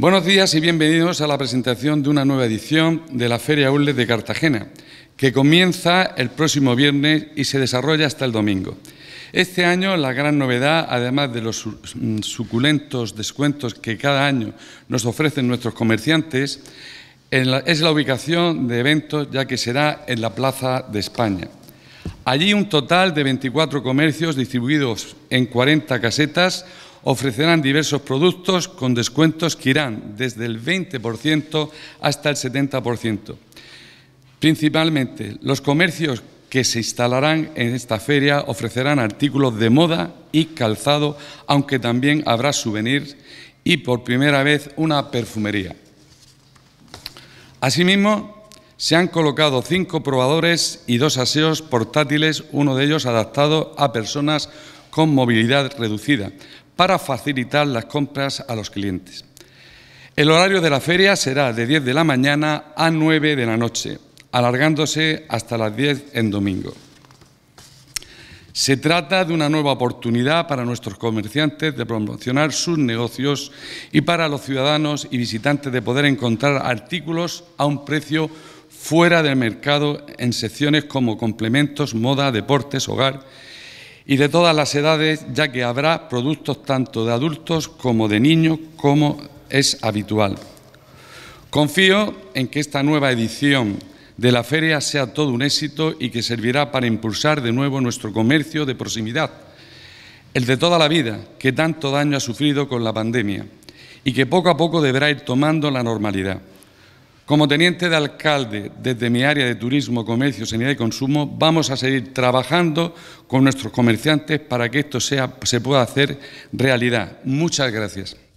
Buenos días y bienvenidos a la presentación de una nueva edición de la Feria ULE de Cartagena, que comienza el próximo viernes y se desarrolla hasta el domingo. Este año la gran novedad, además de los mm, suculentos descuentos que cada año nos ofrecen nuestros comerciantes, es la ubicación de eventos, ya que será en la Plaza de España. Allí un total de 24 comercios distribuidos en 40 casetas ofrecerán diversos productos con descuentos que irán desde el 20% hasta el 70%. Principalmente, los comercios que se instalarán en esta feria ofrecerán artículos de moda y calzado, aunque también habrá souvenirs y por primera vez una perfumería. Asimismo, se han colocado cinco probadores y dos aseos portátiles, uno de ellos adaptado a personas con movilidad reducida, para facilitar las compras a los clientes. El horario de la feria será de 10 de la mañana a 9 de la noche, alargándose hasta las 10 en domingo. Se trata de una nueva oportunidad para nuestros comerciantes de promocionar sus negocios y para los ciudadanos y visitantes de poder encontrar artículos a un precio fuera del mercado en secciones como complementos, moda, deportes, hogar y de todas las edades, ya que habrá productos tanto de adultos como de niños, como es habitual. Confío en que esta nueva edición de la feria sea todo un éxito y que servirá para impulsar de nuevo nuestro comercio de proximidad, el de toda la vida, que tanto daño ha sufrido con la pandemia y que poco a poco deberá ir tomando la normalidad. Como teniente de alcalde, desde mi área de turismo, comercio, sanidad y consumo, vamos a seguir trabajando con nuestros comerciantes para que esto se pueda hacer realidad. Muchas gracias.